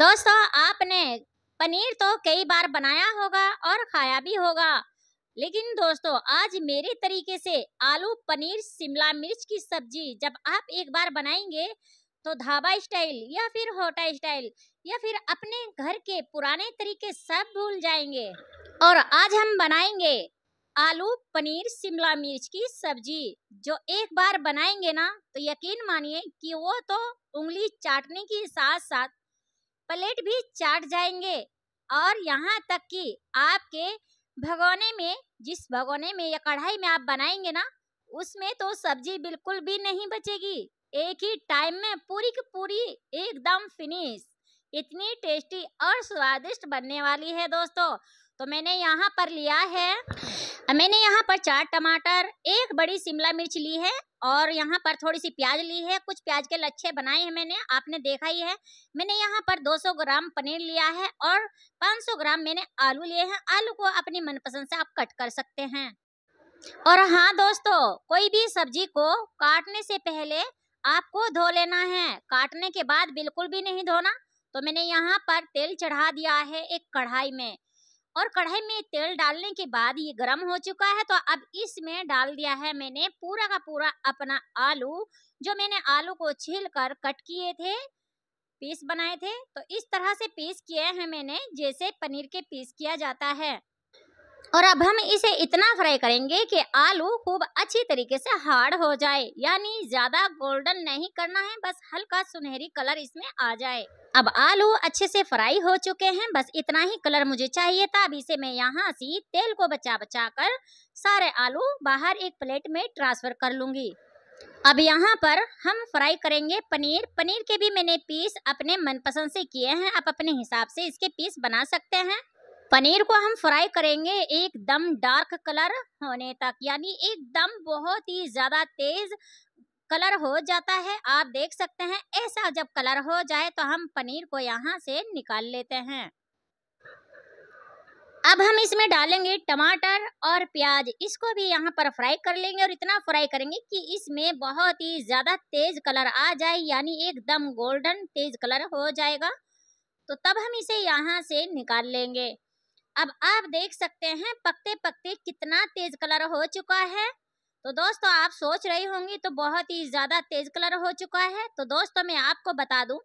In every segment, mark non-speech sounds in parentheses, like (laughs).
दोस्तों आपने पनीर तो कई बार बनाया होगा और खाया भी होगा लेकिन दोस्तों आज मेरे तरीके से आलू पनीर शिमला मिर्च की सब्जी जब आप एक बार बनाएंगे तो ढाबा स्टाइल या फिर होटल स्टाइल या फिर अपने घर के पुराने तरीके सब भूल जाएंगे और आज हम बनाएंगे आलू पनीर शिमला मिर्च की सब्जी जो एक बार बनाएंगे ना तो यकीन मानिए कि वो तो उंगली चाटने के साथ साथ प्लेट भी चाट जाएंगे और यहाँ तक कि आपके भगोने में जिस भगोने में या कढ़ाई में आप बनाएंगे ना उसमें तो सब्जी बिल्कुल भी नहीं बचेगी एक ही टाइम में पूरी की पूरी एकदम फिनिश इतनी टेस्टी और स्वादिष्ट बनने वाली है दोस्तों तो मैंने यहाँ पर लिया है मैंने यहाँ पर चार टमाटर एक बड़ी शिमला मिर्च ली है और यहाँ पर थोड़ी सी प्याज ली है कुछ प्याज के लच्छे बनाए हैं मैंने आपने देखा ही है मैंने यहाँ पर 200 ग्राम पनीर लिया है और 500 ग्राम मैंने आलू लिए हैं आलू को अपनी मनपसंद से आप कट कर सकते हैं और हाँ दोस्तों कोई भी सब्जी को काटने से पहले आपको धो लेना है काटने के बाद बिल्कुल भी नहीं धोना तो मैंने यहाँ पर तेल चढ़ा दिया है एक कढ़ाई में और कढ़ाई में तेल डालने के बाद ये गर्म हो चुका है तो अब इसमें डाल दिया है मैंने पूरा का पूरा अपना आलू जो मैंने आलू को छील कर कट किए थे पीस बनाए थे तो इस तरह से पीस किए हैं मैंने जैसे पनीर के पीस किया जाता है और अब हम इसे इतना फ्राई करेंगे कि आलू खूब अच्छी तरीके से हार्ड हो जाए यानी ज़्यादा गोल्डन नहीं करना है बस हल्का सुनहरी कलर इसमें आ जाए अब आलू अच्छे से फ्राई हो चुके हैं बस इतना ही कलर मुझे चाहिए था अब इसे मैं यहाँ से तेल को बचा बचा कर सारे आलू बाहर एक प्लेट में ट्रांसफ़र कर लूँगी अब यहाँ पर हम फ्राई करेंगे पनीर पनीर के भी मैंने पीस अपने मनपसंद से किए हैं आप अपने हिसाब से इसके पीस बना सकते हैं पनीर को हम फ्राई करेंगे एकदम डार्क कलर होने तक यानी एकदम बहुत ही ज़्यादा तेज़ कलर हो जाता है आप देख सकते हैं ऐसा जब कलर हो जाए तो हम पनीर को यहाँ से निकाल लेते हैं अब हम इसमें डालेंगे टमाटर और प्याज इसको भी यहाँ पर फ्राई कर लेंगे और इतना फ्राई करेंगे कि इसमें बहुत ही ज़्यादा तेज कलर आ जाए यानी एकदम गोल्डन तेज कलर हो जाएगा तो तब हम इसे यहाँ से निकाल लेंगे अब आप देख सकते हैं पकते पकते कितना तेज कलर हो चुका है तो दोस्तों आप सोच रही होंगी तो बहुत ही ज़्यादा तेज़ कलर हो चुका है तो दोस्तों मैं आपको बता दूं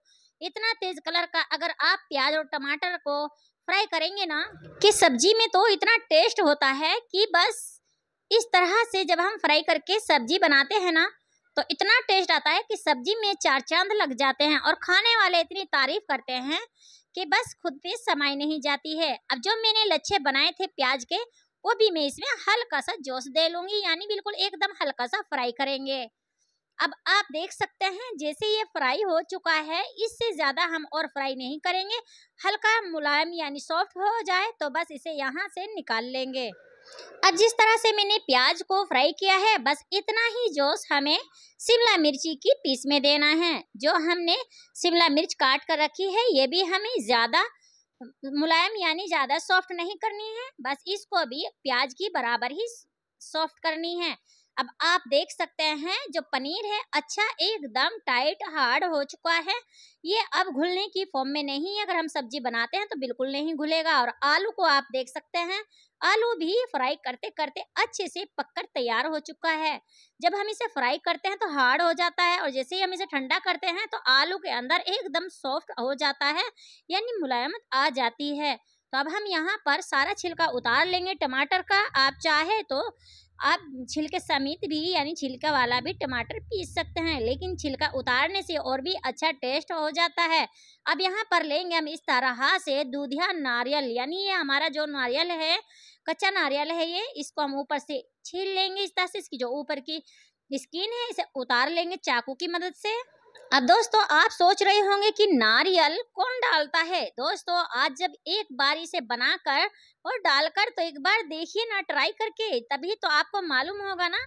इतना तेज़ कलर का अगर आप प्याज और टमाटर को फ्राई करेंगे ना कि सब्जी में तो इतना टेस्ट होता है कि बस इस तरह से जब हम फ्राई करके सब्जी बनाते हैं ना तो इतना टेस्ट आता है कि सब्जी में चार चांद लग जाते हैं और खाने वाले इतनी तारीफ करते हैं कि बस खुद पे समाई नहीं जाती है अब जो मैंने लच्छे बनाए थे प्याज के वो भी मैं इसमें हल्का सा जोश दे लूँगी यानी बिल्कुल एकदम हल्का सा फ्राई करेंगे अब आप देख सकते हैं जैसे ये फ्राई हो चुका है इससे ज़्यादा हम और फ्राई नहीं करेंगे हल्का मुलायम यानी सॉफ्ट हो जाए तो बस इसे यहाँ से निकाल लेंगे अब जिस तरह से मैंने प्याज को फ्राई किया है बस इतना ही जोश हमें शिमला मिर्ची की पीस में देना है जो हमने शिमला मिर्च काट कर रखी है ये भी हमें ज़्यादा मुलायम यानी ज़्यादा सॉफ्ट नहीं करनी है बस इसको भी प्याज की बराबर ही सॉफ्ट करनी है अब आप देख सकते हैं जो पनीर है अच्छा एकदम टाइट हार्ड हो चुका है ये अब घुलने की फॉर्म में नहीं है अगर हम सब्जी बनाते हैं तो बिल्कुल नहीं घुलेगा और आलू को आप देख सकते हैं आलू भी फ्राई करते करते अच्छे से पककर तैयार हो चुका है जब हम इसे फ्राई करते हैं तो हार्ड हो जाता है और जैसे ही हम इसे ठंडा करते हैं तो आलू के अंदर एकदम सॉफ्ट हो जाता है यानी मुलायमत आ जाती है तो अब हम यहाँ पर सारा छिलका उतार लेंगे टमाटर का आप चाहे तो आप छिलके समेत भी यानी छिलका वाला भी टमाटर पीस सकते हैं लेकिन छिलका उतारने से और भी अच्छा टेस्ट हो जाता है अब यहाँ पर लेंगे हम इस तरह से दूधिया नारियल यानी ये हमारा जो नारियल है कच्चा नारियल है ये इसको हम ऊपर से छील लेंगे इस तरह से इसकी जो ऊपर की स्किन है इसे उतार लेंगे चाकू की मदद से अब दोस्तों आप सोच रहे होंगे कि नारियल कौन डालता है दोस्तों आज जब एक बार इसे बनाकर और डालकर तो एक बार देखिए ना ट्राई करके तभी तो आपको मालूम होगा ना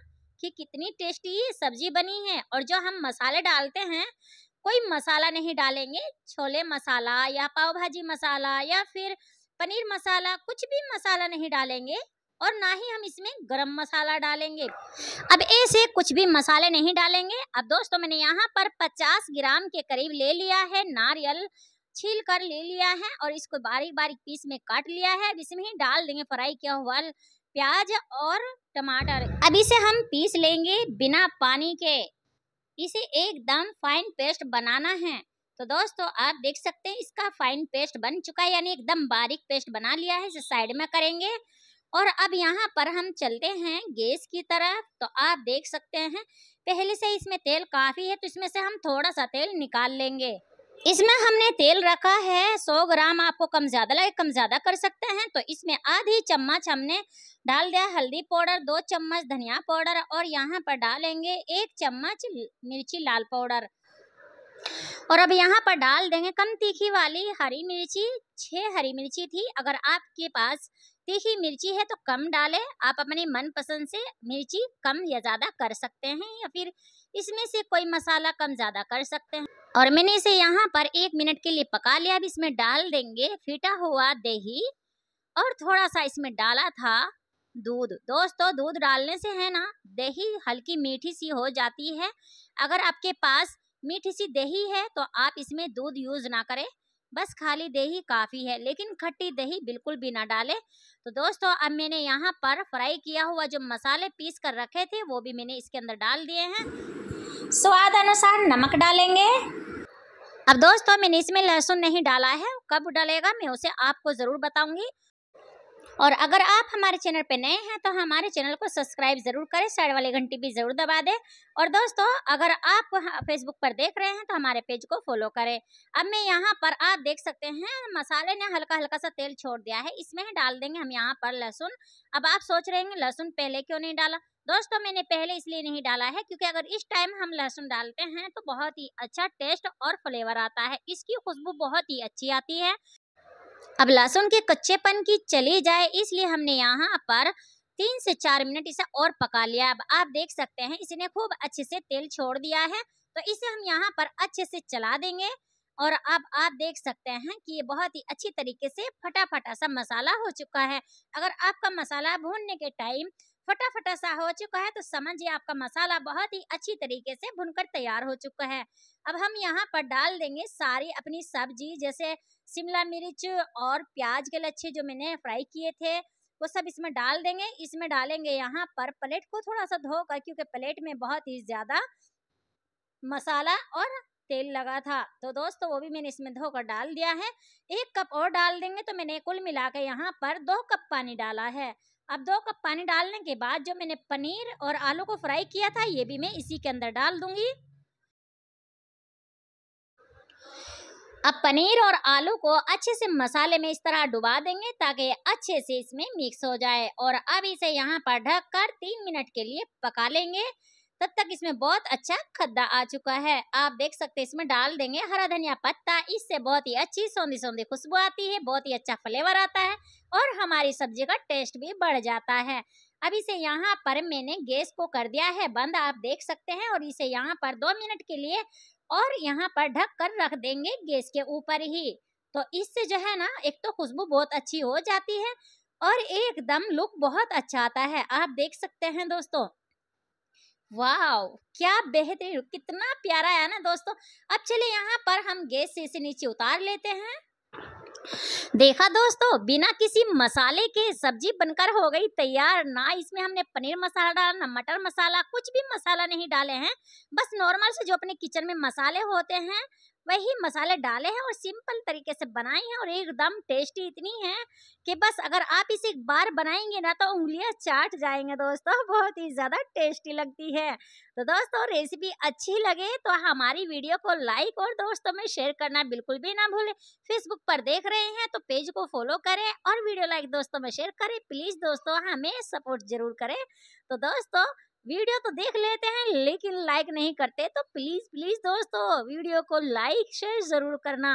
कि कितनी टेस्टी सब्जी बनी है और जो हम मसाले डालते हैं कोई मसाला नहीं डालेंगे छोले मसाला या पाव भाजी मसाला या फिर पनीर मसाला कुछ भी मसाला नहीं डालेंगे और ना ही हम इसमें गरम मसाला डालेंगे अब ऐसे कुछ भी मसाले नहीं डालेंगे अब दोस्तों मैंने यहाँ पर 50 ग्राम के करीब ले लिया है नारियल छील कर ले लिया है और इसको बारीक बारीक पीस में काट लिया है अब इसमें ही डाल देंगे फ्राई किया हुआ प्याज और टमाटर अब इसे हम पीस लेंगे बिना पानी के इसे एकदम फाइन पेस्ट बनाना है तो दोस्तों आप देख सकते हैं इसका फाइन पेस्ट बन चुका है यानी एकदम बारीक पेस्ट बना लिया है इसे साइड में करेंगे और अब यहाँ पर हम चलते हैं गैस की तरफ तो आप देख सकते हैं पहले से इसमें तेल काफ़ी है तो इसमें से हम थोड़ा सा तेल निकाल लेंगे इसमें हमने तेल रखा है 100 ग्राम आपको कम ज़्यादा लगे कम ज़्यादा कर सकते हैं तो इसमें आधी चम्मच हमने डाल दिया हल्दी पाउडर दो चम्मच धनिया पाउडर और यहाँ पर डालेंगे एक चम्मच मिर्ची लाल पाउडर और अब यहाँ पर डाल देंगे कम तीखी वाली हरी मिर्ची छह हरी मिर्ची थी अगर आपके पास तीखी मिर्ची है तो कम डालें आप अपने मनपसंद से मिर्ची कम या ज़्यादा कर सकते हैं या फिर इसमें से कोई मसाला कम ज़्यादा कर सकते हैं और मैंने इसे यहाँ पर एक मिनट के लिए पका लिया अब इसमें डाल देंगे फिटा हुआ दही और थोड़ा सा इसमें डाला था दूध दोस्तों दूध डालने से है ना दही हल्की मीठी सी हो जाती है अगर आपके पास मीठी सी दही है तो आप इसमें दूध यूज़ ना करें बस खाली दही काफ़ी है लेकिन खट्टी दही बिल्कुल भी ना डालें तो दोस्तों अब मैंने यहाँ पर फ्राई किया हुआ जो मसाले पीस कर रखे थे वो भी मैंने इसके अंदर डाल दिए हैं स्वाद अनुसार नमक डालेंगे अब दोस्तों मैंने इसमें लहसुन नहीं डाला है कब डालेगा मैं उसे आपको ज़रूर बताऊंगी और अगर आप हमारे चैनल पर नए हैं तो हमारे चैनल को सब्सक्राइब ज़रूर करें साइड वाली घंटी भी ज़रूर दबा दें और दोस्तों अगर आप फेसबुक पर देख रहे हैं तो हमारे पेज को फॉलो करें अब मैं यहाँ पर आप देख सकते हैं मसाले ने हल्का हल्का सा तेल छोड़ दिया है इसमें डाल देंगे हम यहाँ पर लहसुन अब आप सोच रहे हैं लहसुन पहले क्यों नहीं डाला दोस्तों मैंने पहले इसलिए नहीं डाला है क्योंकि अगर इस टाइम हम लहसुन डालते हैं तो बहुत ही अच्छा टेस्ट और फ्लेवर आता है इसकी खुशबू बहुत ही अच्छी आती है अब लहसुन के कच्चेपन की चली जाए इसलिए हमने यहाँ पर तीन से चार मिनट इसे और पका लिया अब आप देख सकते हैं इसने खूब अच्छे से तेल छोड़ दिया है तो इसे हम यहाँ पर अच्छे से चला देंगे और अब आप देख सकते हैं कि ये बहुत ही अच्छी तरीके से फटाफटा सा मसाला हो चुका है अगर आपका मसाला भूनने के टाइम फटाफटा सा हो चुका है तो समझिए आपका मसाला बहुत ही अच्छी तरीके से भुनकर तैयार हो चुका है अब हम यहाँ पर डाल देंगे सारी अपनी सब्जी जैसे शिमला मिर्च और प्याज के लच्छे जो मैंने फ्राई किए थे वो सब इसमें डाल देंगे इसमें डालेंगे यहाँ पर प्लेट को थोड़ा सा धोकर क्योंकि प्लेट में बहुत ही ज़्यादा मसाला और तेल लगा था तो दोस्तों वो भी मैंने इसमें धोकर डाल दिया है एक कप और डाल देंगे तो मैंने कुल मिला के यहाँ पर दो कप पानी डाला है अब दो कप पानी डालने के बाद जो मैंने पनीर और आलू को फ्राई किया था ये भी मैं इसी के अंदर डाल दूंगी अब पनीर और आलू को अच्छे से मसाले में इस तरह डुबा देंगे ताकि अच्छे से इसमें मिक्स हो जाए और अब इसे यहाँ पर ढक कर तीन मिनट के लिए पका लेंगे तब तक इसमें बहुत अच्छा खद्दा आ चुका है आप देख सकते हैं इसमें डाल देंगे हरा धनिया पत्ता इससे बहुत ही अच्छी सौंधी सौंधी खुशबू आती है बहुत ही अच्छा फ्लेवर आता है और हमारी सब्जी का टेस्ट भी बढ़ जाता है अब इसे यहाँ पर मैंने गैस को कर दिया है बंद आप देख सकते हैं और इसे यहाँ पर दो मिनट के लिए और यहाँ पर ढक कर रख देंगे गैस के ऊपर ही तो इससे जो है ना एक तो खुशबू बहुत अच्छी हो जाती है और एकदम लुक बहुत अच्छा आता है आप देख सकते हैं दोस्तों वाह क्या बेहतरीन कितना प्यारा है ना दोस्तों अब चलिए यहाँ पर हम गैस से इसे नीचे उतार लेते हैं देखा दोस्तों बिना किसी मसाले के सब्जी बनकर हो गई तैयार ना इसमें हमने पनीर मसाला डाला ना मटर मसाला कुछ भी मसाला नहीं डाले हैं बस नॉर्मल से जो अपने किचन में मसाले होते हैं वही मसाले डाले हैं और सिंपल तरीके से बनाए हैं और एकदम टेस्टी इतनी है कि बस अगर आप इसे एक बार बनाएंगे ना तो उंगलियां चाट जाएंगे दोस्तों (laughs) बहुत ही ज़्यादा टेस्टी लगती है तो दोस्तों रेसिपी अच्छी लगे तो हमारी वीडियो को लाइक और दोस्तों में शेयर करना बिल्कुल भी ना भूलें फेसबुक पर देख रहे हैं तो पेज को फॉलो करें और वीडियो लाइक दोस्तों में शेयर करें प्लीज़ दोस्तों हमें सपोर्ट ज़रूर करें तो दोस्तों वीडियो तो देख लेते हैं लेकिन लाइक नहीं करते तो प्लीज प्लीज दोस्तों वीडियो को लाइक शेयर जरूर करना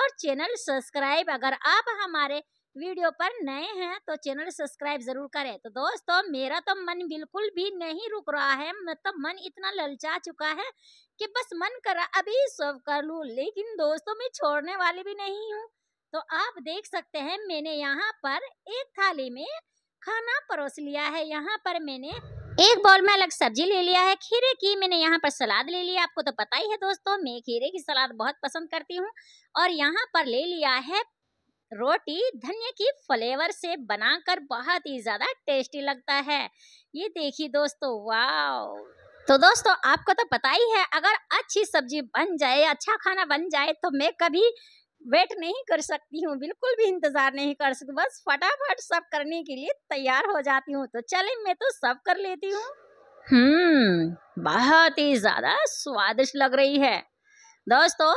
और चैनल सब्सक्राइब अगर आप हमारे वीडियो पर नए हैं तो चैनल सब्सक्राइब जरूर करें तो दोस्तों मेरा तो मन बिल्कुल भी नहीं रुक रहा है मतलब तो मन इतना ललचा चुका है कि बस मन कर रहा अभी सब कर लूँ लेकिन दोस्तों मैं छोड़ने वाली भी नहीं हूँ तो आप देख सकते हैं मैंने यहाँ पर एक थाली में खाना परोस लिया है यहाँ पर मैंने एक बॉल में अलग सब्जी ले लिया है खीरे की मैंने यहाँ पर सलाद ले लिया आपको तो पता ही है दोस्तों मैं खीरे की सलाद बहुत पसंद करती हूँ और यहाँ पर ले लिया है रोटी धनिया की फ्लेवर से बनाकर बहुत ही ज़्यादा टेस्टी लगता है ये देखिए दोस्तों वाओ तो दोस्तों आपको तो पता ही है अगर अच्छी सब्जी बन जाए अच्छा खाना बन जाए तो मैं कभी वेट नहीं कर सकती हूँ बिल्कुल भी इंतज़ार नहीं कर सकती बस फटाफट सब करने के लिए तैयार हो जाती हूँ तो चले मैं तो सब कर लेती हूँ हम्म बहुत ही ज़्यादा स्वादिष्ट लग रही है दोस्तों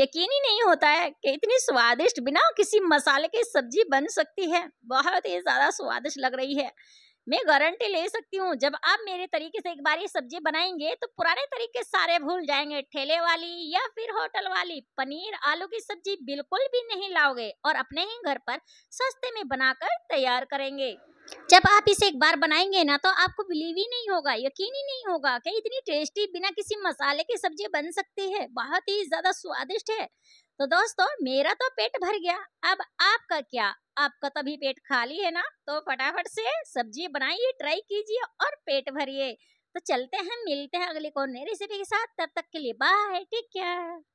यकीन ही नहीं होता है कि इतनी स्वादिष्ट बिना किसी मसाले की सब्जी बन सकती है बहुत ही ज़्यादा स्वादिष्ट लग रही है मैं गारंटी ले सकती हूँ जब आप मेरे तरीके से एक बार ये सब्जी बनाएंगे तो पुराने तरीके सारे भूल जाएंगे ठेले वाली या फिर होटल वाली पनीर आलू की सब्जी बिल्कुल भी नहीं लाओगे और अपने ही घर पर सस्ते में बनाकर तैयार करेंगे जब आप इसे एक बार बनाएंगे ना तो आपको बिलीव ही नहीं होगा यकीन ही नहीं होगा कि इतनी टेस्टी बिना किसी मसाले की सब्जी बन सकती है बहुत ही ज्यादा स्वादिष्ट है तो दोस्तों मेरा तो पेट भर गया अब आपका क्या आपका तभी तो पेट खाली है ना तो फटाफट से सब्जी बनाइए ट्राई कीजिए और पेट भरिए तो चलते हैं मिलते हैं अगली कौन रेसिपी के साथ तब तक के लिए बाय टेक केयर